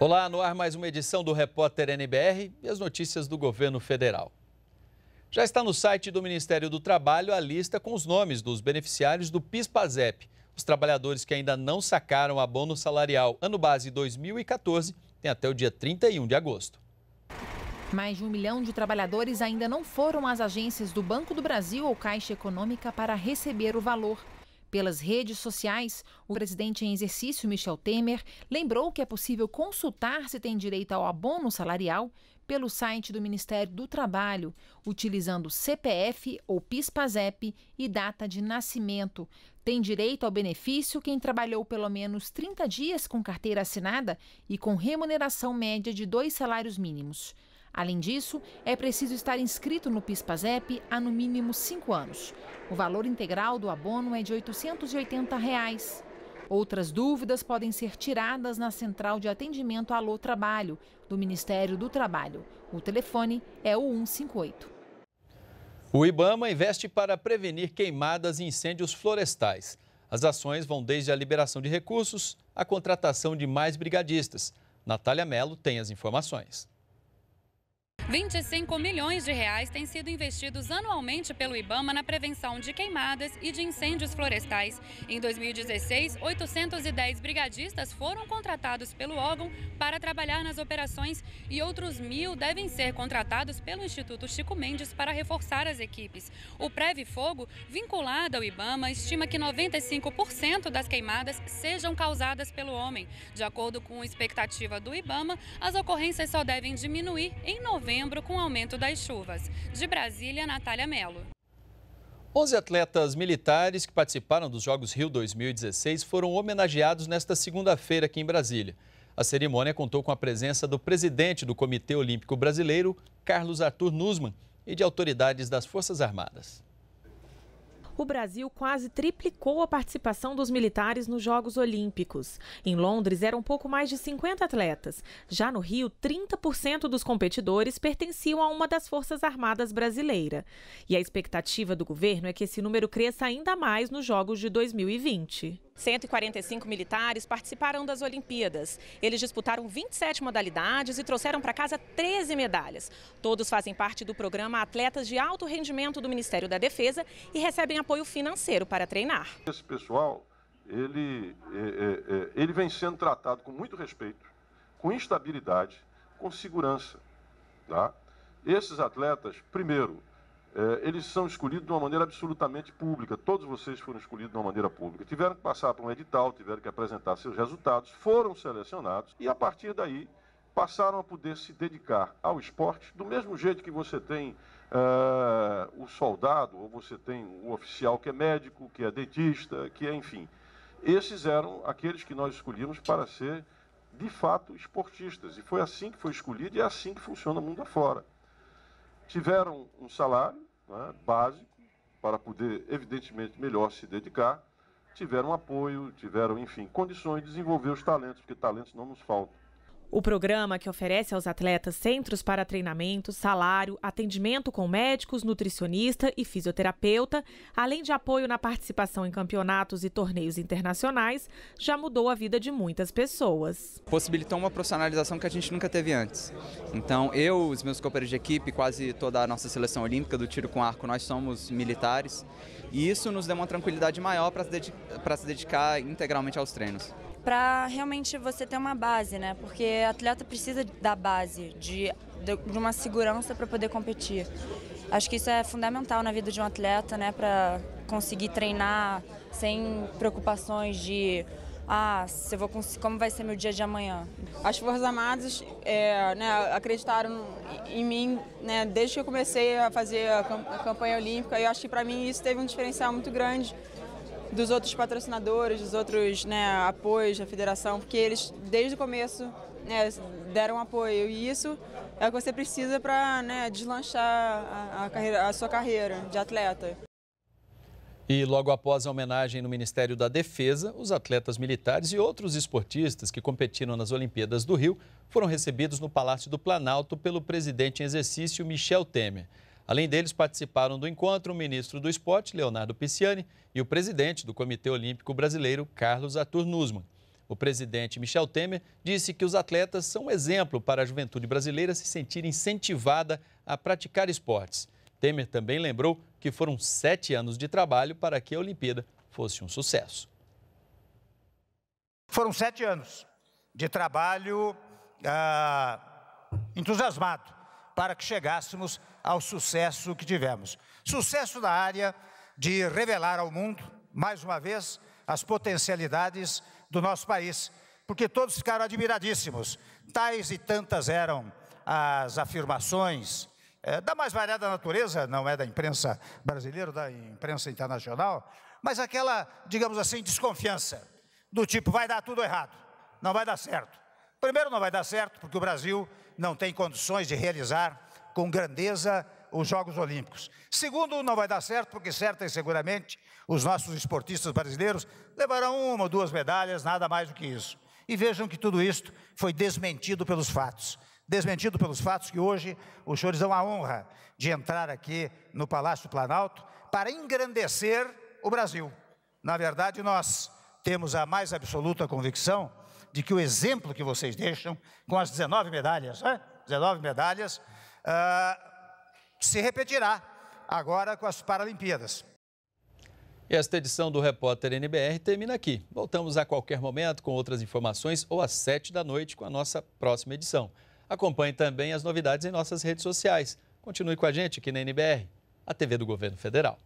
Olá, no ar mais uma edição do Repórter NBR e as notícias do governo federal. Já está no site do Ministério do Trabalho a lista com os nomes dos beneficiários do PIS/PASEP. Os trabalhadores que ainda não sacaram abono salarial ano base 2014 têm até o dia 31 de agosto. Mais de um milhão de trabalhadores ainda não foram às agências do Banco do Brasil ou Caixa Econômica para receber o valor. Pelas redes sociais, o presidente em exercício, Michel Temer, lembrou que é possível consultar se tem direito ao abono salarial pelo site do Ministério do Trabalho, utilizando CPF ou PIS/PASEP e data de nascimento. Tem direito ao benefício quem trabalhou pelo menos 30 dias com carteira assinada e com remuneração média de dois salários mínimos. Além disso, é preciso estar inscrito no PIS/PASEP há no mínimo cinco anos. O valor integral do abono é de R$ 880. Reais. Outras dúvidas podem ser tiradas na Central de Atendimento Alô Trabalho, do Ministério do Trabalho. O telefone é o 158. O Ibama investe para prevenir queimadas e incêndios florestais. As ações vão desde a liberação de recursos à contratação de mais brigadistas. Natália Melo tem as informações. 25 milhões de reais têm sido investidos anualmente pelo IBAMA na prevenção de queimadas e de incêndios florestais. Em 2016, 810 brigadistas foram contratados pelo órgão para trabalhar nas operações e outros mil devem ser contratados pelo Instituto Chico Mendes para reforçar as equipes. O Preve Fogo, vinculado ao IBAMA, estima que 95% das queimadas sejam causadas pelo homem. De acordo com a expectativa do IBAMA, as ocorrências só devem diminuir em 90 novembro com aumento das chuvas. De Brasília, Natália Melo. 11 atletas militares que participaram dos Jogos Rio 2016 foram homenageados nesta segunda-feira aqui em Brasília. A cerimônia contou com a presença do presidente do Comitê Olímpico Brasileiro, Carlos Arthur Nussmann, e de autoridades das Forças Armadas o Brasil quase triplicou a participação dos militares nos Jogos Olímpicos. Em Londres eram pouco mais de 50 atletas. Já no Rio, 30% dos competidores pertenciam a uma das Forças Armadas brasileiras. E a expectativa do governo é que esse número cresça ainda mais nos Jogos de 2020. 145 militares participaram das Olimpíadas. Eles disputaram 27 modalidades e trouxeram para casa 13 medalhas. Todos fazem parte do programa Atletas de Alto Rendimento do Ministério da Defesa e recebem apoio financeiro para treinar. Esse pessoal, ele, é, é, é ele vem sendo tratado com muito respeito, com instabilidade, com segurança. Tá? Esses atletas, primeiro, é, eles são escolhidos de uma maneira absolutamente pública. Todos vocês foram escolhidos de uma maneira pública. Tiveram que passar por um edital, tiveram que apresentar seus resultados, foram selecionados e, a partir daí, passaram a poder se dedicar ao esporte, do mesmo jeito que você tem é, o soldado, ou você tem o oficial que é médico, que é dentista, que é, enfim. Esses eram aqueles que nós escolhíamos para ser, de fato, esportistas. E foi assim que foi escolhido e é assim que funciona o mundo afora. Tiveram um salário, né, básico para poder, evidentemente, melhor se dedicar, tiveram apoio, tiveram, enfim, condições de desenvolver os talentos, porque talentos não nos faltam. O programa, que oferece aos atletas centros para treinamento, salário, atendimento com médicos, nutricionista e fisioterapeuta, além de apoio na participação em campeonatos e torneios internacionais, já mudou a vida de muitas pessoas. Possibilitou uma profissionalização que a gente nunca teve antes. Então, eu, os meus companheiros de equipe, quase toda a nossa seleção olímpica do tiro com arco, nós somos militares. E isso nos deu uma tranquilidade maior para se dedicar integralmente aos treinos para realmente você ter uma base, né? Porque atleta precisa da base, de, de uma segurança para poder competir. Acho que isso é fundamental na vida de um atleta, né? Para conseguir treinar sem preocupações de ah, se vou como vai ser meu dia de amanhã? As Forças Armadas é, né, acreditaram em mim né, desde que eu comecei a fazer a, campanha olímpica e eu acho que para mim isso teve um diferencial muito grande dos outros patrocinadores, dos outros né, apoios da federação, porque eles, desde o começo, né, deram apoio. E isso é o que você precisa para né, deslanchar a, a, carreira, a sua carreira de atleta. E logo após a homenagem no Ministério da Defesa, os atletas militares e outros esportistas que competiram nas Olimpíadas do Rio foram recebidos no Palácio do Planalto pelo presidente em exercício Michel Temer. Além deles, participaram do encontro o ministro do Esporte, Leonardo Pisciani, e o presidente do Comitê Olímpico Brasileiro, Carlos Arthur Nusman. O presidente Michel Temer disse que os atletas são um exemplo para a juventude brasileira se sentir incentivada a praticar esportes. Temer também lembrou que foram sete anos de trabalho para que a Olimpíada fosse um sucesso. Foram sete anos de trabalho ah, entusiasmado para que chegássemos ao sucesso que tivemos. Sucesso na área de revelar ao mundo, mais uma vez, as potencialidades do nosso país, porque todos ficaram admiradíssimos. Tais e tantas eram as afirmações é, da mais variada natureza, não é da imprensa brasileira, da imprensa internacional, mas aquela, digamos assim, desconfiança, do tipo vai dar tudo errado, não vai dar certo. Primeiro, não vai dar certo, porque o Brasil não tem condições de realizar com grandeza os Jogos Olímpicos. Segundo, não vai dar certo, porque certa e seguramente os nossos esportistas brasileiros levarão uma ou duas medalhas, nada mais do que isso. E vejam que tudo isto foi desmentido pelos fatos. Desmentido pelos fatos que hoje os senhores dão a honra de entrar aqui no Palácio Planalto para engrandecer o Brasil. Na verdade, nós temos a mais absoluta convicção de que o exemplo que vocês deixam, com as 19 medalhas, né? 19 medalhas, uh, se repetirá agora com as Paralimpíadas. Esta edição do Repórter NBR termina aqui. Voltamos a qualquer momento com outras informações ou às 7 da noite com a nossa próxima edição. Acompanhe também as novidades em nossas redes sociais. Continue com a gente aqui na NBR, a TV do Governo Federal.